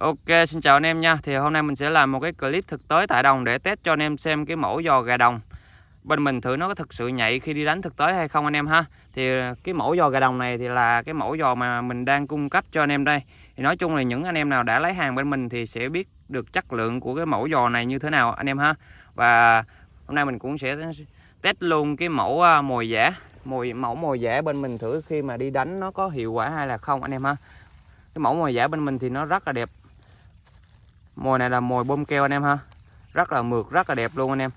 Ok xin chào anh em nha Thì hôm nay mình sẽ làm một cái clip thực tế tại đồng Để test cho anh em xem cái mẫu giò gà đồng Bên mình thử nó có thực sự nhạy khi đi đánh thực tế hay không anh em ha Thì cái mẫu giò gà đồng này thì là cái mẫu giò mà mình đang cung cấp cho anh em đây Thì nói chung là những anh em nào đã lấy hàng bên mình thì sẽ biết được chất lượng của cái mẫu giò này như thế nào anh em ha Và hôm nay mình cũng sẽ test luôn cái mẫu à, mồi giả mồi mẫu mồi giả bên mình thử khi mà đi đánh nó có hiệu quả hay là không anh em ha cái mẫu mồi giả bên mình thì nó rất là đẹp mồi này là mồi bơm keo anh em ha rất là mượt rất là đẹp luôn anh em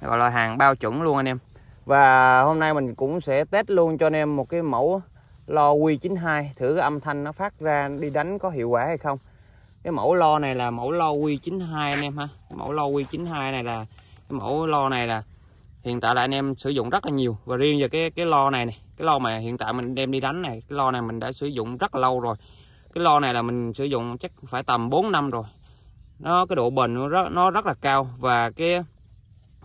gọi là hàng bao chuẩn luôn anh em và hôm nay mình cũng sẽ test luôn cho anh em một cái mẫu lo Q92 thử cái âm thanh nó phát ra đi đánh có hiệu quả hay không cái mẫu lo này là mẫu lo Q92 anh em ha mẫu lo Q92 này là cái mẫu lo này là hiện tại là anh em sử dụng rất là nhiều và riêng về cái cái lo này này cái lo mà hiện tại mình đem đi đánh này cái lo này mình đã sử dụng rất là lâu rồi cái lo này là mình sử dụng chắc phải tầm 4 năm rồi nó cái độ bền nó rất, nó rất là cao và cái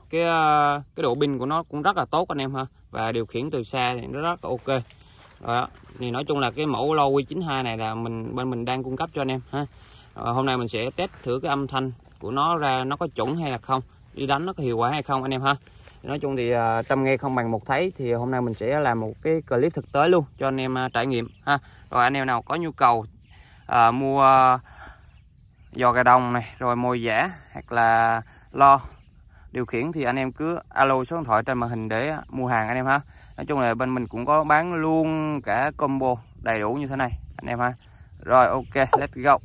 cái ờ, cái độ pin của nó cũng rất là tốt anh em ha và điều khiển từ xa thì nó rất là ok rồi thì nói chung là cái mẫu lo Q92 này là mình bên mình đang cung cấp cho anh em ha rồi, hôm nay mình sẽ test thử cái âm thanh của nó ra nó có chuẩn hay là không đi đánh nó có hiệu quả hay không anh em ha nói chung thì uh, ờ, trăm nghe không bằng một thấy thì hôm nay mình sẽ làm một cái clip thực tế luôn cho anh em ờ, trải nghiệm ha rồi anh em nào có nhu cầu uh, mua uh, giò gà đồng này rồi mồi giả hoặc là lo điều khiển thì anh em cứ alo số điện thoại trên màn hình để à, mua hàng anh em ha nói chung là bên mình cũng có bán luôn cả combo đầy đủ như thế này anh em ha rồi ok let's go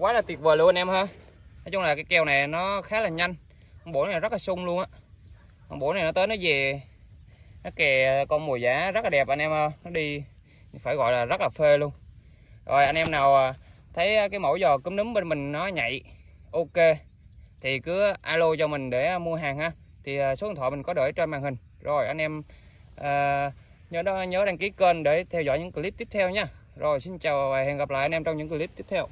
quá là tuyệt vời luôn anh em ha nói chung là cái keo này nó khá là nhanh con bổ này rất là sung luôn á con bổ này nó tới nó về nó kè con mồi giả rất là đẹp anh em ha nó đi phải gọi là rất là phê luôn rồi anh em nào à, thấy cái mẫu giò cúm núm bên mình nó nhạy ok thì cứ alo cho mình để mua hàng ha thì à, số điện thoại mình có để trên màn hình rồi anh em à, nhớ đó nhớ đăng ký kênh để theo dõi những clip tiếp theo nha rồi xin chào và hẹn gặp lại anh em trong những clip tiếp theo